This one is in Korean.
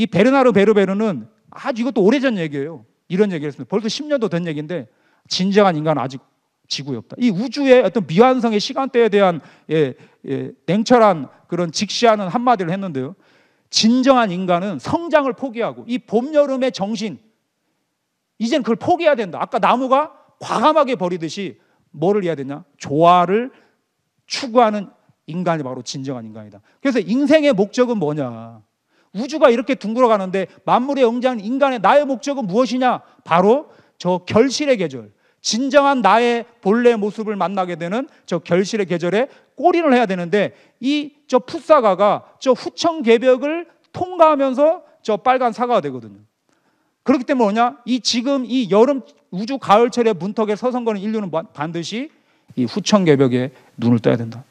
이 베르나르 베르베르는 아주 이것도 오래전 얘기예요. 이런 얘기를 했습니다. 벌써 10년도 된 얘기인데 진정한 인간은 아직 지구에 없다. 이 우주의 어떤 미완성의 시간대에 대한 예, 예, 냉철한 그런 직시하는 한마디를 했는데요. 진정한 인간은 성장을 포기하고 이 봄, 여름의 정신, 이젠 그걸 포기해야 된다. 아까 나무가 과감하게 버리듯이 뭐를 해야 되냐? 조화를 추구하는 인간이 바로 진정한 인간이다. 그래서 인생의 목적은 뭐냐? 우주가 이렇게 둥글어 가는데 만물의 영장 인간의 나의 목적은 무엇이냐? 바로 저 결실의 계절. 진정한 나의 본래 모습을 만나게 되는 저 결실의 계절에 꼬리를 해야 되는데 이 저 풋사과가 저후천계벽을 통과하면서 저 빨간 사과가 되거든요. 그렇기 때문에 뭐냐? 이 지금 이 여름 우주 가을철의 문턱에 서성거는 인류는 뭐, 반드시 이후천계벽에 눈을 떠야 된다.